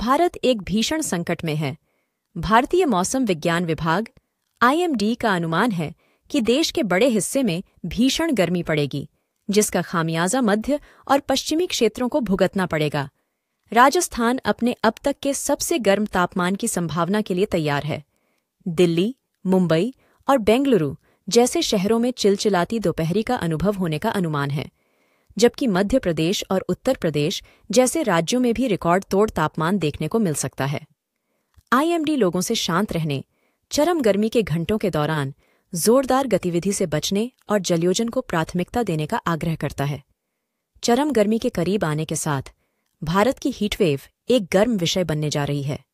भारत एक भीषण संकट में है भारतीय मौसम विज्ञान विभाग आईएमडी का अनुमान है कि देश के बड़े हिस्से में भीषण गर्मी पड़ेगी जिसका खामियाजा मध्य और पश्चिमी क्षेत्रों को भुगतना पड़ेगा राजस्थान अपने अब तक के सबसे गर्म तापमान की संभावना के लिए तैयार है दिल्ली मुंबई और बेंगलुरु जैसे शहरों में चिलचिलाती दोपहरी का अनुभव होने का अनुमान है जबकि मध्य प्रदेश और उत्तर प्रदेश जैसे राज्यों में भी रिकॉर्ड तोड़ तापमान देखने को मिल सकता है आईएमडी लोगों से शांत रहने चरम गर्मी के घंटों के दौरान जोरदार गतिविधि से बचने और जलयोजन को प्राथमिकता देने का आग्रह करता है चरम गर्मी के करीब आने के साथ भारत की हीटवेव एक गर्म विषय बनने जा रही है